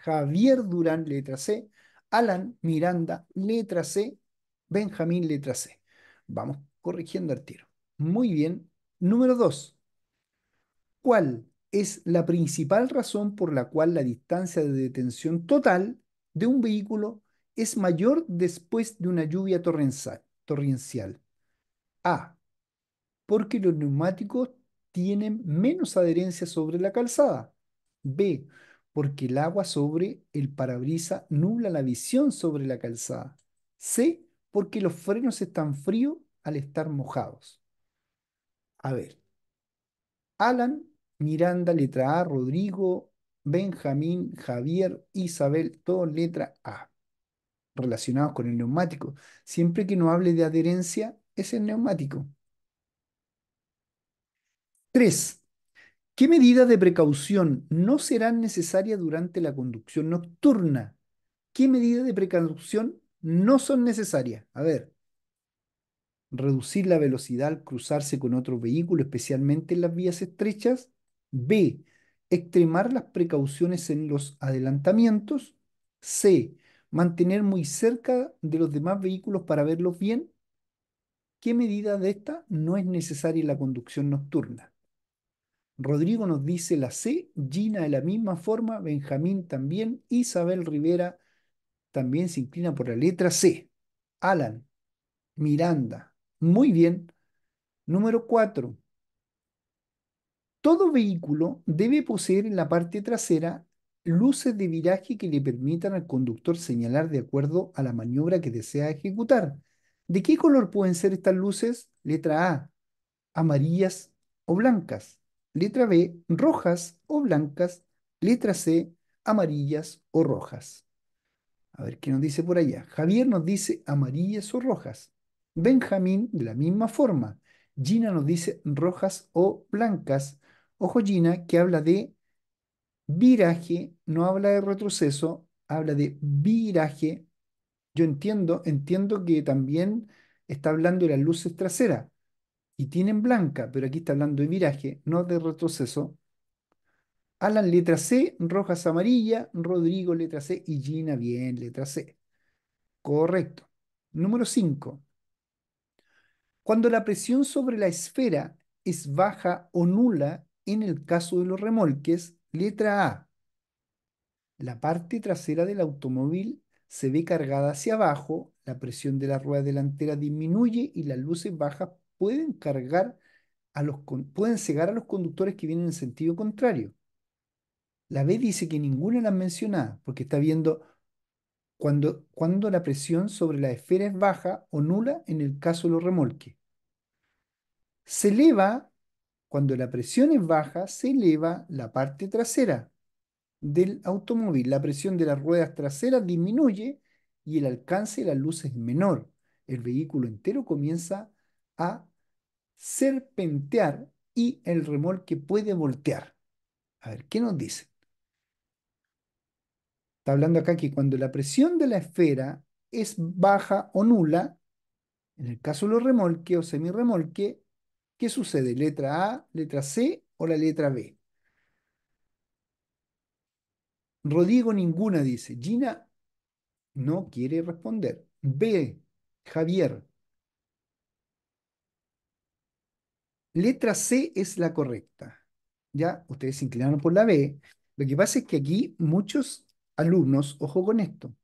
Javier Durán, letra C, Alan Miranda, letra C, Benjamín, letra C. Vamos corrigiendo el tiro. Muy bien. Número 2 cuál es la principal razón por la cual la distancia de detención total de un vehículo es mayor después de una lluvia torrencial. A. Porque los neumáticos tienen menos adherencia sobre la calzada. B. Porque el agua sobre el parabrisa nubla la visión sobre la calzada. C. Porque los frenos están fríos al estar mojados. A ver. Alan Miranda, letra A, Rodrigo, Benjamín, Javier, Isabel, todos letra A, relacionados con el neumático. Siempre que no hable de adherencia, es el neumático. 3. ¿Qué medidas de precaución no serán necesarias durante la conducción nocturna? ¿Qué medidas de precaución no son necesarias? A ver, reducir la velocidad al cruzarse con otro vehículo especialmente en las vías estrechas, B. Extremar las precauciones en los adelantamientos. C. Mantener muy cerca de los demás vehículos para verlos bien. ¿Qué medida de esta no es necesaria en la conducción nocturna? Rodrigo nos dice la C, Gina de la misma forma, Benjamín también, Isabel Rivera también se inclina por la letra C. Alan, Miranda, muy bien. Número 4, todo vehículo debe poseer en la parte trasera luces de viraje que le permitan al conductor señalar de acuerdo a la maniobra que desea ejecutar. ¿De qué color pueden ser estas luces? Letra A, amarillas o blancas. Letra B, rojas o blancas. Letra C, amarillas o rojas. A ver qué nos dice por allá. Javier nos dice amarillas o rojas. Benjamín, de la misma forma. Gina nos dice rojas o blancas. Ojo Gina, que habla de viraje, no habla de retroceso, habla de viraje. Yo entiendo, entiendo que también está hablando de las luces traseras y tienen blanca, pero aquí está hablando de viraje, no de retroceso. Alan, letra C, Rojas, amarilla, Rodrigo, letra C y Gina, bien, letra C. Correcto. Número 5. Cuando la presión sobre la esfera es baja o nula, en el caso de los remolques, letra A, la parte trasera del automóvil se ve cargada hacia abajo, la presión de la rueda delantera disminuye y las luces bajas pueden cargar a los, pueden cegar a los conductores que vienen en sentido contrario. La B dice que ninguna de las mencionadas, porque está viendo cuando, cuando la presión sobre la esfera es baja o nula en el caso de los remolques. Se eleva cuando la presión es baja, se eleva la parte trasera del automóvil. La presión de las ruedas traseras disminuye y el alcance de la luz es menor. El vehículo entero comienza a serpentear y el remolque puede voltear. A ver, ¿qué nos dice? Está hablando acá que cuando la presión de la esfera es baja o nula, en el caso de los remolques o semirremolques, ¿Qué sucede? ¿Letra A, letra C o la letra B? Rodrigo ninguna dice. Gina no quiere responder. B, Javier. Letra C es la correcta. Ya, ustedes se inclinaron por la B. Lo que pasa es que aquí muchos alumnos, ojo con esto,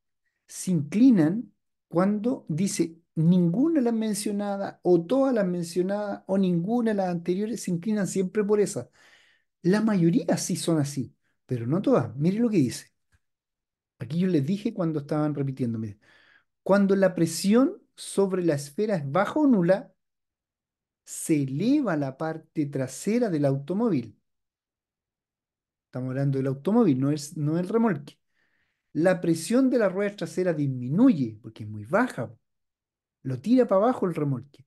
se inclinan cuando dice ninguna de las mencionadas, o todas las mencionadas, o ninguna de las anteriores se inclinan siempre por esa. La mayoría sí son así, pero no todas. Mire lo que dice. Aquí yo les dije cuando estaban repitiendo, Cuando la presión sobre la esfera es baja o nula, se eleva la parte trasera del automóvil. Estamos hablando del automóvil, no es no el remolque. La presión de la rueda trasera disminuye porque es muy baja lo tira para abajo el remolque.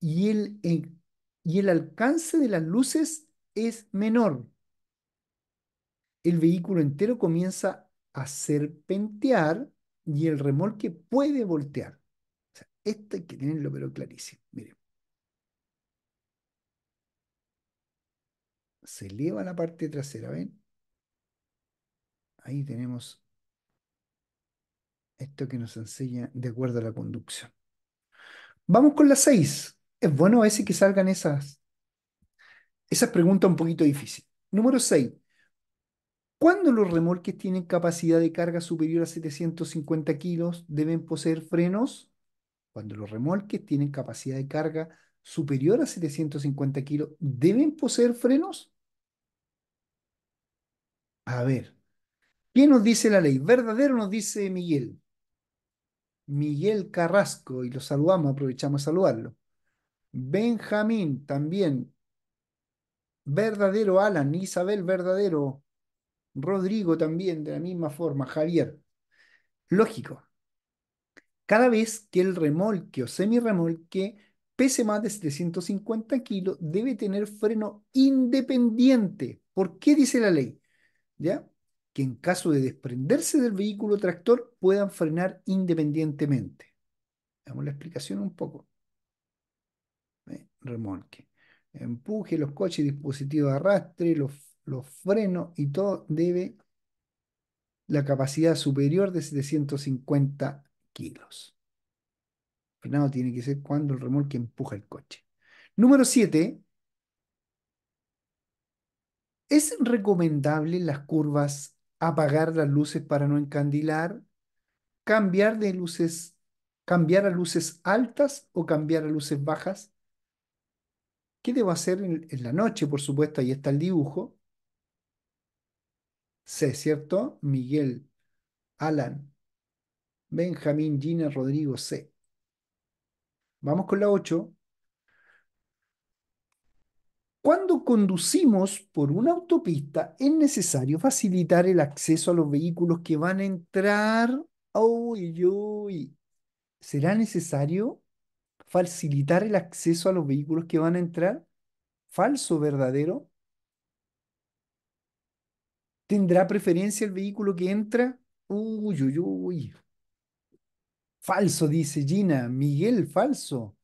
Y el, eh, y el alcance de las luces es menor. El vehículo entero comienza a serpentear y el remolque puede voltear. esto hay que tenerlo clarísimo. Miren. Se eleva la parte trasera, ¿ven? Ahí tenemos esto que nos enseña de acuerdo a la conducción. Vamos con las seis. Es bueno a veces que salgan esas, preguntas un poquito difíciles. Número 6. ¿Cuándo los remolques tienen capacidad de carga superior a 750 kilos, deben poseer frenos. Cuando los remolques tienen capacidad de carga superior a 750 kilos, ¿deben poseer frenos? A ver, ¿qué nos dice la ley? ¿Verdadero nos dice Miguel? Miguel Carrasco, y lo saludamos, aprovechamos a saludarlo. Benjamín también. Verdadero Alan, Isabel Verdadero, Rodrigo también, de la misma forma, Javier. Lógico. Cada vez que el remolque o semirremolque pese más de 750 kilos, debe tener freno independiente. ¿Por qué dice la ley? ¿Ya? que en caso de desprenderse del vehículo tractor puedan frenar independientemente. Damos la explicación un poco. ¿Eh? Remolque. Empuje, los coches, dispositivos de arrastre, los, los frenos y todo debe la capacidad superior de 750 kilos. Frenado tiene que ser cuando el remolque empuja el coche. Número 7. ¿Es recomendable las curvas apagar las luces para no encandilar, cambiar de luces, cambiar a luces altas o cambiar a luces bajas. ¿Qué debo hacer en, la noche? Por supuesto, ahí está el dibujo. Sé, ¿cierto? Miguel, Alan, Benjamín, Gina, Rodrigo, C. Vamos con la 8. Cuando conducimos por una autopista es necesario facilitar el acceso a los vehículos que van a entrar. Uy, uy. ¿Será necesario facilitar el acceso a los vehículos que van a entrar? ¿Falso, verdadero? ¿Tendrá preferencia el vehículo que entra? Uy, uy, uy. Falso, dice Gina. Miguel, falso.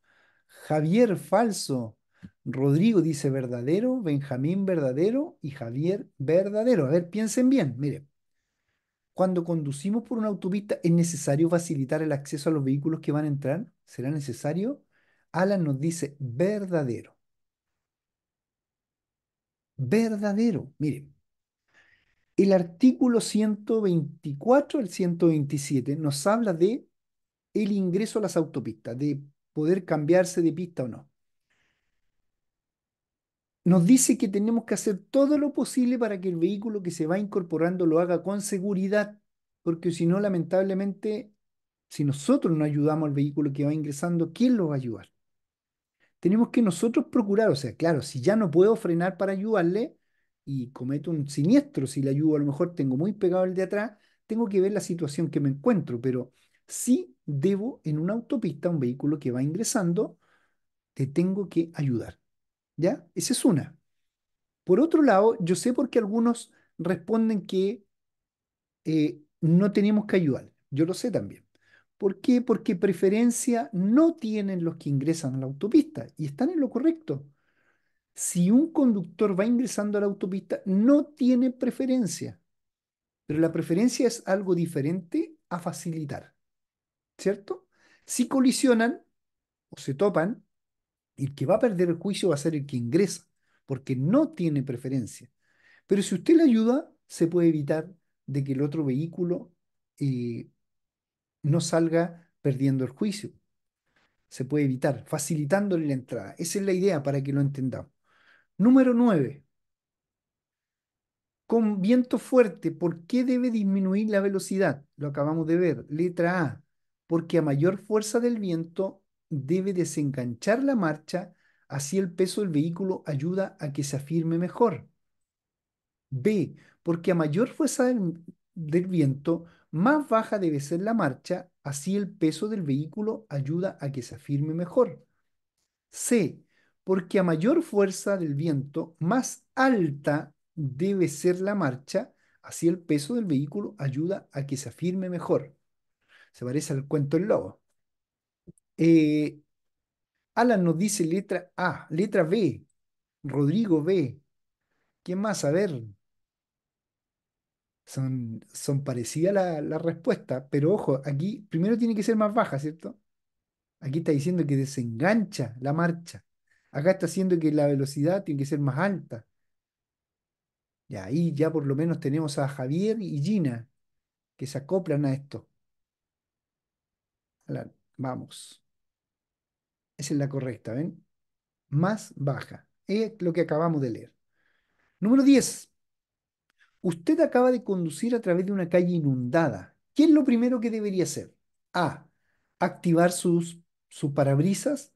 Javier, falso. Rodrigo dice verdadero, Benjamín verdadero y Javier verdadero. A ver, piensen bien, Mire, Cuando conducimos por una autopista, ¿es necesario facilitar el acceso a los vehículos que van a entrar? ¿Será necesario? Alan nos dice verdadero. Verdadero. Miren, el artículo 124 al 127 nos habla de el ingreso a las autopistas, de poder cambiarse de pista o no nos dice que tenemos que hacer todo lo posible para que el vehículo que se va incorporando lo haga con seguridad, porque si no, lamentablemente, si nosotros no ayudamos al vehículo que va ingresando, ¿quién lo va a ayudar? Tenemos que nosotros procurar, o sea, claro, si ya no puedo frenar para ayudarle y cometo un siniestro, si le ayudo a lo mejor tengo muy pegado el de atrás, tengo que ver la situación que me encuentro, pero sí debo en una autopista, un vehículo que va ingresando, te tengo que ayudar. Esa es una. Por otro lado, yo sé por qué algunos responden que eh, no tenemos que ayudar. Yo lo sé también. ¿Por qué? Porque preferencia no tienen los que ingresan a la autopista y están en lo correcto. Si un conductor va ingresando a la autopista, no tiene preferencia. Pero la preferencia es algo diferente a facilitar. ¿Cierto? Si colisionan o se topan, el que va a perder el juicio va a ser el que ingresa, porque no tiene preferencia. Pero si usted le ayuda, se puede evitar de que el otro vehículo eh, no salga perdiendo el juicio. Se puede evitar, facilitándole la entrada. Esa es la idea para que lo entendamos. Número 9. Con viento fuerte, ¿por qué debe disminuir la velocidad? Lo acabamos de ver. Letra A. Porque a mayor fuerza del viento, debe desenganchar la marcha, así el peso del vehículo ayuda a que se afirme mejor. B. Porque a mayor fuerza del, viento, más baja debe ser la marcha, así el peso del vehículo ayuda a que se afirme mejor. C. Porque a mayor fuerza del viento, más alta debe ser la marcha, así el peso del vehículo ayuda a que se afirme mejor. Se parece al cuento del lobo. Eh, Alan nos dice letra A, letra B, Rodrigo B. ¿Quién más? A ver. Son, son parecidas la, la respuesta, pero ojo, aquí primero tiene que ser más baja, ¿cierto? Aquí está diciendo que desengancha la marcha. Acá está haciendo que la velocidad tiene que ser más alta. Y ahí ya por lo menos tenemos a Javier y Gina que se acoplan a esto. Vamos es la correcta, ¿ven? Más baja. Es lo que acabamos de leer. Número 10. Usted acaba de conducir a través de una calle inundada. ¿Qué es lo primero que debería hacer? A. Activar sus, sus parabrisas.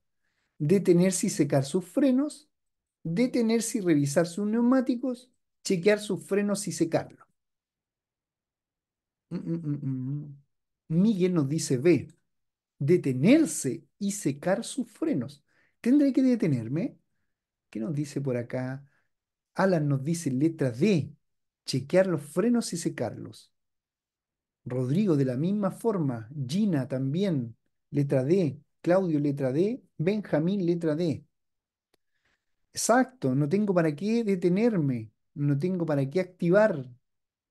Detenerse y secar sus frenos. Detenerse y revisar sus neumáticos. Chequear sus frenos y secarlo mm, mm, mm, Miguel nos dice B. Detenerse y secar sus frenos. Tendré que detenerme. ¿Qué nos dice por acá? Alan nos dice letra D, chequear los frenos y secarlos. Rodrigo de la misma forma, Gina también, letra D, Claudio letra D, Benjamín letra D. Exacto, no tengo para qué detenerme, no tengo para qué activar,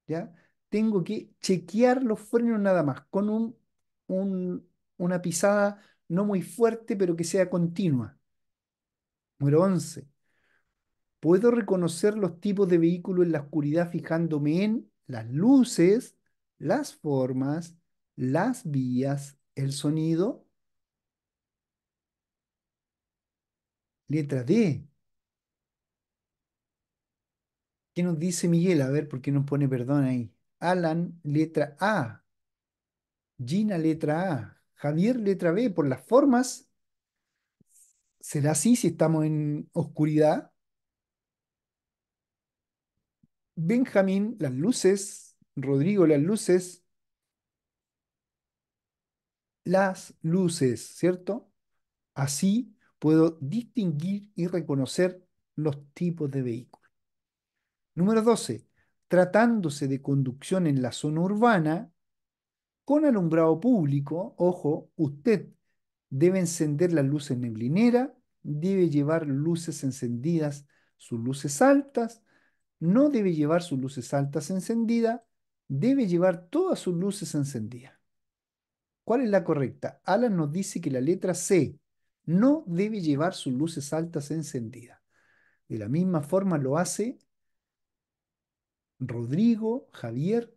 ¿ya? Tengo que chequear los frenos nada más, con un, una pisada no muy fuerte, pero que sea continua. Número 11. Puedo reconocer los tipos de vehículo en la oscuridad fijándome en las luces, las formas, las vías, el sonido. Letra D. ¿Qué nos dice Miguel? A ver, ¿por qué nos pone perdón ahí? Alan, letra A. Gina, letra A. Javier letra B, por las formas, ¿será así si estamos en oscuridad? Benjamín, las luces, Rodrigo, las luces, las luces, ¿cierto? Así puedo distinguir y reconocer los tipos de vehículos. Número 12. Tratándose de conducción en la zona urbana, con alumbrado público, ojo, usted debe encender las luces neblinera, debe llevar luces encendidas, sus luces altas, no debe llevar sus luces altas encendidas, debe llevar todas sus luces encendidas. ¿Cuál es la correcta? Alan nos dice que la letra C no debe llevar sus luces altas encendidas. De la misma forma lo hace Rodrigo, Javier,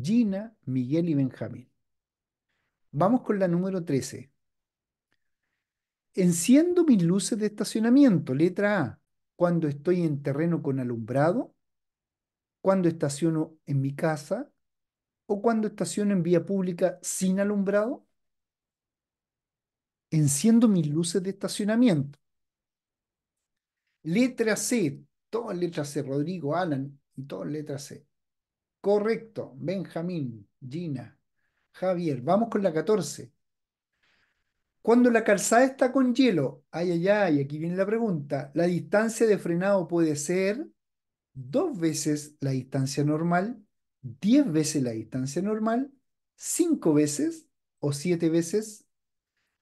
Gina, Miguel y Benjamín. Vamos con la número 13. Enciendo mis luces de estacionamiento, letra A, cuando estoy en terreno con alumbrado, cuando estaciono en mi casa o cuando estaciono en vía pública sin alumbrado. Enciendo mis luces de estacionamiento. Letra C, todas letras C, Rodrigo, Alan y todas letras C. Correcto. Benjamín, Gina, Javier. Vamos con la 14. Cuando la calzada está con hielo, ay, ay, ay, aquí viene la pregunta, ¿la distancia de frenado puede ser dos veces la distancia normal, diez veces la distancia normal, cinco veces o siete veces?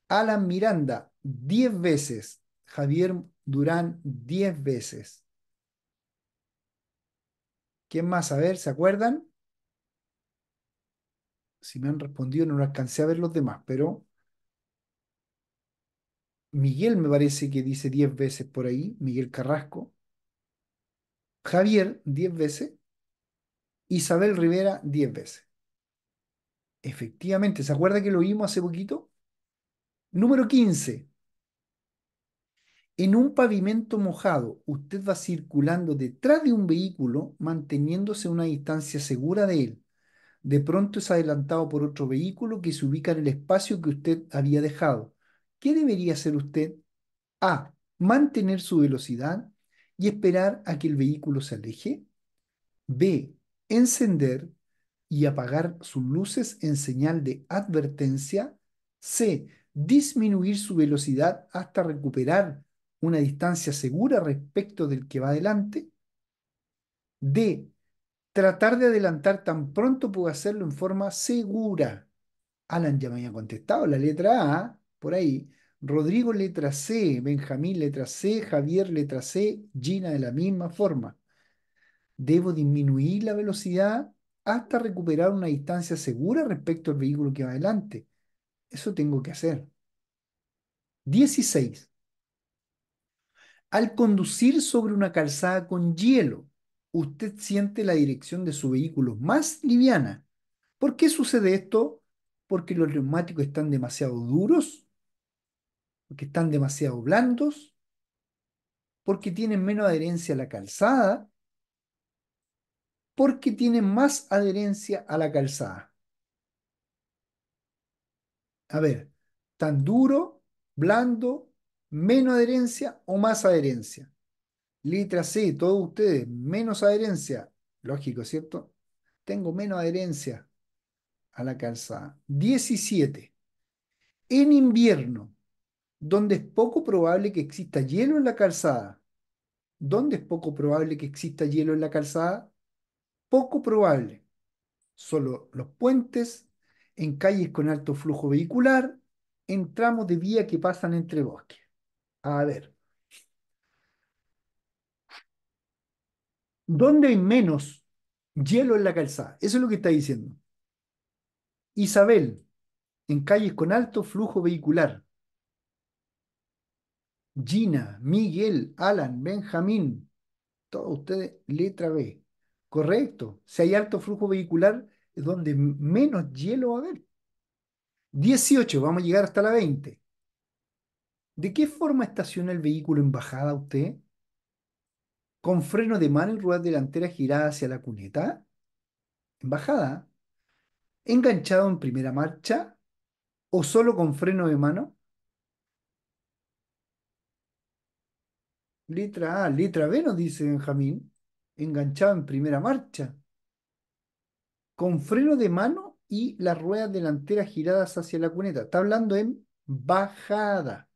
Alan Miranda, diez veces. Javier Durán, diez veces. ¿Quién más? A ver, ¿se acuerdan? Si me han respondido, no lo alcancé a ver los demás, pero Miguel me parece que dice 10 veces por ahí, Miguel Carrasco. Javier, 10 veces. Isabel Rivera, 10 veces. Efectivamente, ¿se acuerda que lo vimos hace poquito? Número 15. En un pavimento mojado, usted va circulando detrás de un vehículo manteniéndose a una distancia segura de él. De pronto es adelantado por otro vehículo que se ubica en el espacio que usted había dejado. ¿Qué debería hacer usted? A. Mantener su velocidad y esperar a que el vehículo se aleje. B. Encender y apagar sus luces en señal de advertencia. C. Disminuir su velocidad hasta recuperar una distancia segura respecto del que va adelante, de tratar de adelantar tan pronto puedo hacerlo en forma segura. Alan ya me había contestado la letra A, por ahí. Rodrigo letra C, Benjamín letra C, Javier letra C, Gina de la misma forma. Debo disminuir la velocidad hasta recuperar una distancia segura respecto al vehículo que va adelante. Eso tengo que hacer. 16. Al conducir sobre una calzada con hielo, usted siente la dirección de su vehículo más liviana. ¿Por qué sucede esto? Porque los neumáticos están demasiado duros, porque están demasiado blandos, porque tienen menos adherencia a la calzada, porque tienen más adherencia a la calzada. A ver, tan duro, blando, menos adherencia o más adherencia. Letra C, todos ustedes, menos adherencia. Lógico, ¿cierto? Tengo menos adherencia a la calzada. 17. En invierno, donde es poco probable que exista hielo en la calzada. ¿Dónde es poco probable que exista hielo en la calzada? Poco probable. Solo los puentes, en calles con alto flujo vehicular, en tramos de vía que pasan entre bosques. A ver. ¿Dónde hay menos hielo en la calzada? Eso es lo que está diciendo. Isabel, en calles con alto flujo vehicular. Gina, Miguel, Alan, Benjamín, todos ustedes, letra B. Correcto. Si hay alto flujo vehicular, es donde menos hielo va a haber. 18, vamos a llegar hasta la 20. ¿De qué forma estaciona el vehículo en bajada usted? ¿Con freno de mano y ruedas delanteras giradas hacia la cuneta? ¿En bajada? ¿Enganchado en primera marcha? ¿O solo con freno de mano? Letra A, letra B nos dice Benjamín. Enganchado en primera marcha. Con freno de mano y las ruedas delanteras giradas hacia la cuneta. Está hablando en bajada.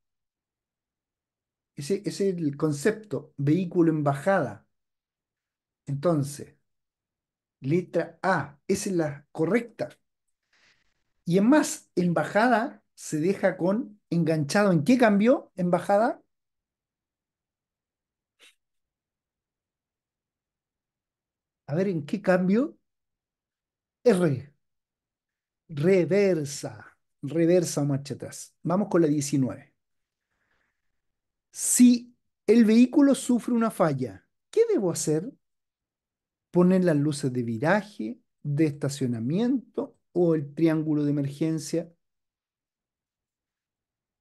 Ese, es el concepto, vehículo embajada Entonces, letra A, esa es la correcta. Y en más, en se deja con enganchado. ¿En qué cambio embajada A ver, ¿en qué cambio? R. Reversa. Reversa o marcha atrás. Vamos con la 19. Si el vehículo sufre una falla, ¿qué debo hacer? Poner las luces de viraje, de estacionamiento o el triángulo de emergencia.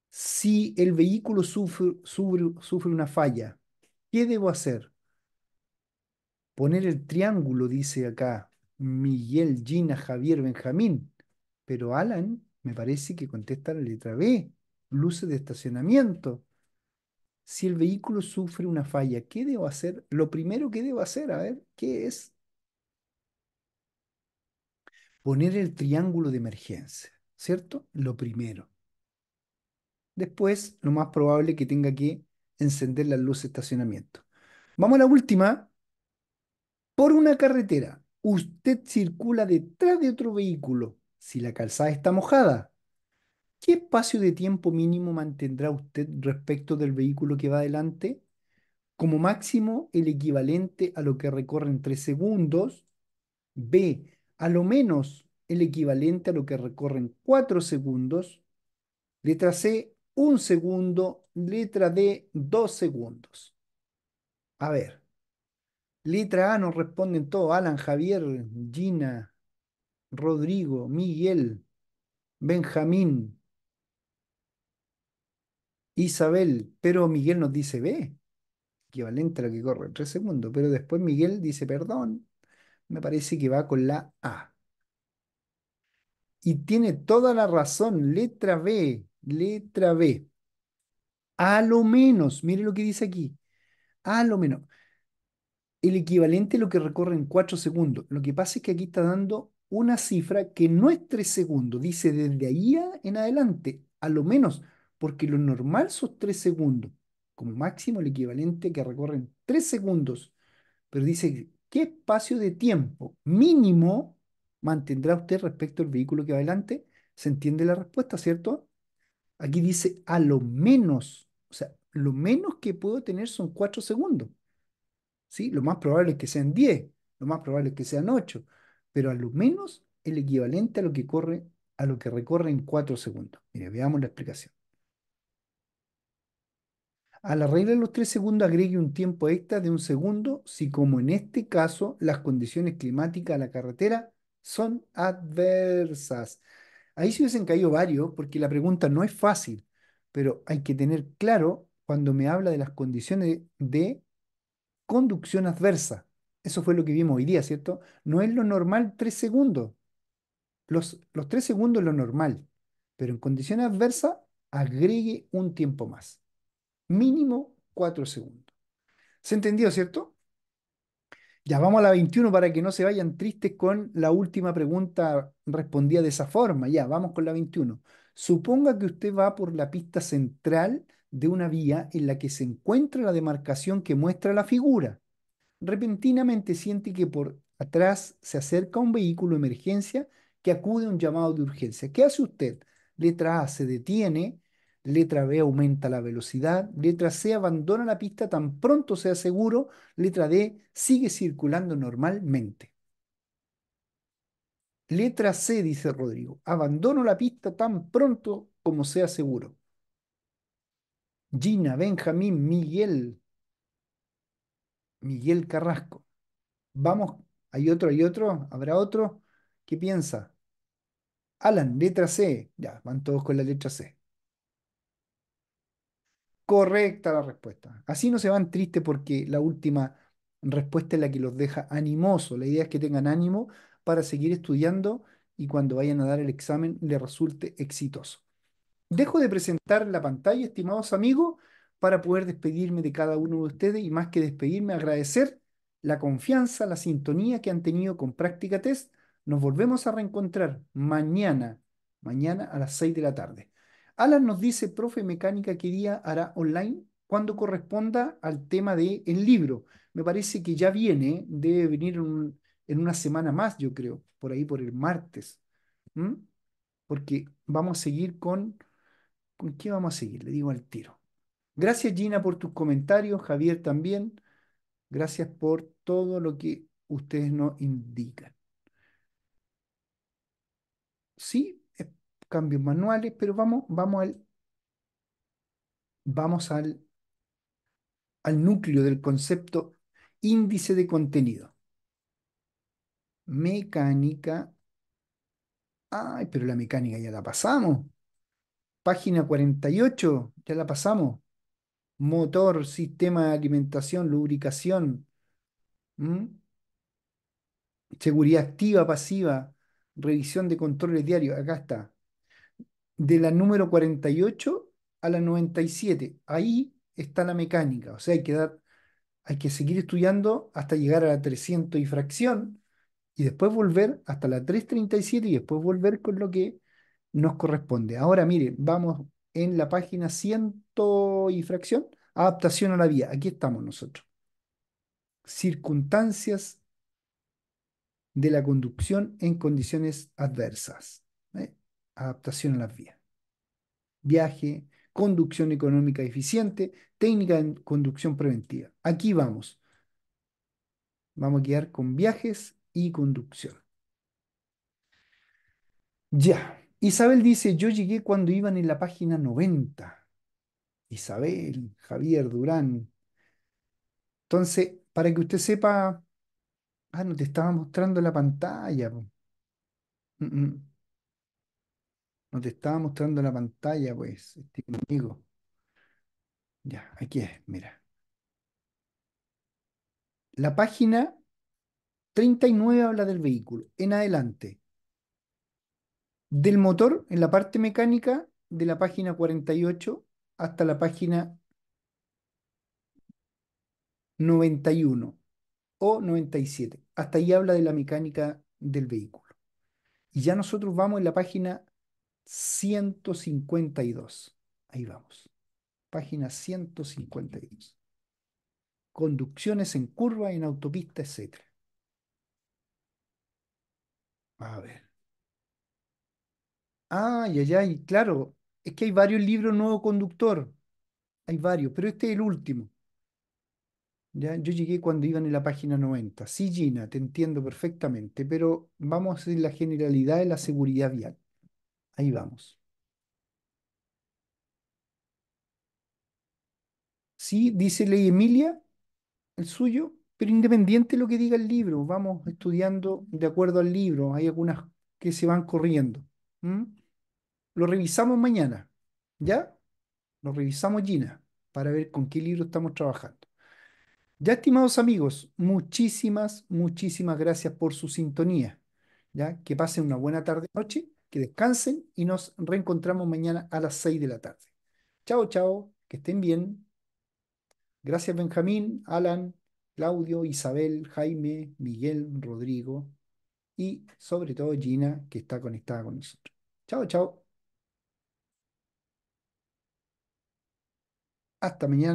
Si el vehículo sufre, una falla, ¿qué debo hacer? Poner el triángulo, dice acá Miguel, Gina, Javier, Benjamín. Pero Alan me parece que contesta la letra B, luces de estacionamiento si el vehículo sufre una falla, ¿qué debo hacer? Lo primero que debo hacer, a ver, ¿qué es? Poner el triángulo de emergencia, ¿cierto? Lo primero. Después, lo más probable que tenga que encender la luz de estacionamiento. Vamos a la última. Por una carretera, usted circula detrás de otro vehículo. Si la calzada está mojada, ¿Qué espacio de tiempo mínimo mantendrá usted respecto del vehículo que va adelante? Como máximo, el equivalente a lo que recorre en segundos. B, a lo menos el equivalente a lo que recorren cuatro segundos. Letra C, un segundo. Letra D, dos segundos. A ver. Letra A nos responden todos. Alan, Javier, Gina, Rodrigo, Miguel, Benjamín, Isabel, pero Miguel nos dice B, equivalente a lo que corre, en tres segundos, pero después Miguel dice perdón, me parece que va con la A. Y tiene toda la razón, letra B, letra B. A lo menos, mire lo que dice aquí, a lo menos. El equivalente a lo que recorre en cuatro segundos. Lo que pasa es que aquí está dando una cifra que no es tres segundos, dice desde ahí en adelante, a lo menos porque lo normal son 3 segundos, como máximo el equivalente que recorren 3 segundos, pero dice, ¿qué espacio de tiempo mínimo mantendrá usted respecto al vehículo que va adelante? ¿Se entiende la respuesta, cierto? Aquí dice, a lo menos, o sea, lo menos que puedo tener son 4 segundos. ¿Sí? Lo más probable es que sean 10, lo más probable es que sean 8, pero a lo menos el equivalente a lo que corre a lo que recorre en 4 segundos. Mire, veamos la explicación. A la regla de los tres segundos agregue un tiempo extra de un segundo si, como en este caso, las condiciones climáticas a la carretera son adversas. Ahí se hubiesen caído varios porque la pregunta no es fácil, pero hay que tener claro cuando me habla de las condiciones de conducción adversa. Eso fue lo que vimos hoy día, ¿cierto? No es lo normal tres segundos. Los, los tres segundos es lo normal, pero en condiciones adversas agregue un tiempo más. Mínimo cuatro segundos. ¿Se entendió, cierto? Ya vamos a la 21 para que no se vayan tristes con la última pregunta respondida de esa forma. Ya, vamos con la 21. Suponga que usted va por la pista central de una vía en la que se encuentra la demarcación que muestra la figura. Repentinamente siente que por atrás se acerca un vehículo de emergencia que acude a un llamado de urgencia. ¿Qué hace usted? Letra A, se detiene, Letra B aumenta la velocidad. Letra C abandona la pista tan pronto sea seguro. Letra D sigue circulando normalmente. Letra C, dice Rodrigo, abandono la pista tan pronto como sea seguro. Gina, Benjamín, Miguel, Miguel Carrasco. Vamos, hay otro, hay otro, habrá otro. ¿Qué piensa? Alan, letra C. Ya, van todos con la letra C correcta la respuesta. Así no se van tristes porque la última respuesta es la que los deja animosos. La idea es que tengan ánimo para seguir estudiando y cuando vayan a dar el examen les resulte exitoso. Dejo de presentar la pantalla, estimados amigos, para poder despedirme de cada uno de ustedes y más que despedirme, agradecer la confianza, la sintonía que han tenido con Práctica Test. Nos volvemos a reencontrar mañana, mañana a las 6 de la tarde. Alan nos dice, profe, mecánica, ¿qué día hará online? Cuando corresponda al tema del el libro. Me parece que ya viene, debe venir en, una semana más, yo creo, por ahí por el martes. Porque vamos a seguir con... ¿Con qué vamos a seguir? Le digo al tiro. Gracias Gina por tus comentarios, Javier también. Gracias por todo lo que ustedes nos indican. Sí, cambios manuales, pero vamos, vamos al, vamos al, al núcleo del concepto índice de contenido. Mecánica. Ay, pero la mecánica ya la pasamos. Página 48, ya la pasamos. Motor, sistema de alimentación, lubricación. ¿Mm? Seguridad activa, pasiva, revisión de controles diarios. Acá está de la número 48 a la 97. Ahí está la mecánica. O sea, hay que, dar, hay que seguir estudiando hasta llegar a la 300 y fracción y después volver hasta la 337 y después volver con lo que nos corresponde. Ahora, miren, vamos en la página 100 y fracción, adaptación a la vía. Aquí estamos nosotros. Circunstancias de la conducción en condiciones adversas adaptación a las vías. Viaje, conducción económica eficiente, técnica de conducción preventiva. Aquí vamos. Vamos a quedar con viajes y conducción. Ya. Isabel dice, yo llegué cuando iban en la página 90. Isabel, Javier, Durán. Entonces, para que usted sepa, ah, no te estaba mostrando la pantalla. No te estaba mostrando la pantalla, pues, estimado amigo. Ya, aquí es, mira. La página 39 habla del vehículo. En adelante. Del motor, en la parte mecánica, de la página 48 hasta la página 91 o 97. Hasta ahí habla de la mecánica del vehículo. Y ya nosotros vamos en la página 152. Ahí vamos. Página 152. Conducciones en curva, en autopista, etc. A ver. Ah, ya, ya, y claro, es que hay varios libros Nuevo Conductor. Hay varios, pero este es el último. Ya, yo llegué cuando iban en la página 90. Sí, Gina, te entiendo perfectamente, pero vamos a hacer la generalidad de la seguridad vial. Ahí vamos. Sí, dice Ley Emilia, el suyo, pero independiente de lo que diga el libro, vamos estudiando de acuerdo al libro. Hay algunas que se van corriendo. Lo revisamos mañana, ¿ya? Lo revisamos, Gina, para ver con qué libro estamos trabajando. Ya, estimados amigos, muchísimas, muchísimas gracias por su sintonía. ¿Ya? Que pasen una buena tarde noche que descansen y nos reencontramos mañana a las 6 de la tarde. Chao, chao, que estén bien. Gracias Benjamín, Alan, Claudio, Isabel, Jaime, Miguel, Rodrigo y sobre todo Gina, que está conectada con nosotros. Chao, chao. Hasta mañana.